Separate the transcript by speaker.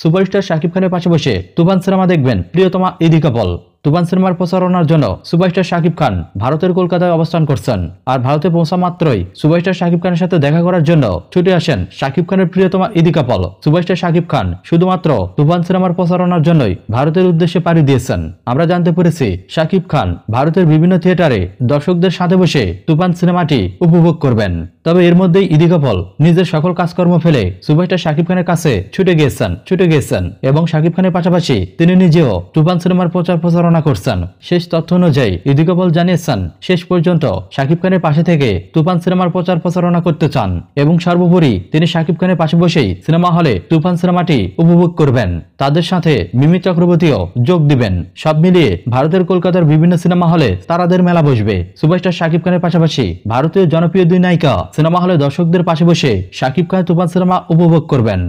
Speaker 1: superstar Shakib খানের পাশে বসে তুফান সিনেমা দেখবেন প্রিয়তমা ইদি কাপল তুফান সিনেমার প্রচারণার জন্য সুপারস্টার শাকিব খান ভারতের কলকাতায় অবস্থান করছেন আর ভারতে পৌঁছা মাত্রই সুপারস্টার শাকিব খানের সাথে দেখা করার জন্য ছুটে আসেন শাকিব খানের প্রিয়তমা ইদি কাপল সুপারস্টার শাকিব খান শুধুমাত্র তুফান সিনেমার প্রচারণার জন্যই ভারতের উদ্দেশ্যে পাড়ি দিয়েছেন আমরা জানতে পেরেছি শাকিব খান ভারতের বিভিন্ন থিয়েটারে দর্শকদের সাথে বসে তুফান সিনেমাটি উপভোগ করবেন তবে এর মধ্যেই ইদিকপল নিজের সকল কাজকর্ম ফেলে সুপারস্টার শাকিব খানের কাছে ছুটে গিয়েছেন ছুটে গিয়েছেন এবং শাকিব খানের পাশাপাশি তিনি নিজেও তুফান সিনেমার প্রচার প্রচারণা করছেন শেষ তথ্য অনুযায়ী ইদিকপল জানিয়েছেন শেষ পর্যন্ত শাকিব খানের পাশে থেকে তুফান সিনেমার প্রচার প্রচারণা করতে চান এবং সর্বোপরি তিনি শাকিব খানের পাশে বসেই সিনেমা হলে তুফান সিনেমাটি উপভোগ করবেন তাদের সাথে মিমি চক্রবর্তীও যোগ দিবেন সব মিলিয়ে ভারতের কলকাতার বিভিন্ন সিনেমা হলে তারাদের মেলা বসবে সুপারস্টার শাকিব খানের পাশাপাশি ভারতীয় জনপ্রিয় দুই নায়িকা সিনেমা হলে দর্শকদের পাশে বসে শাকিব খান তুফান সিনেমা উপভোগ করবেন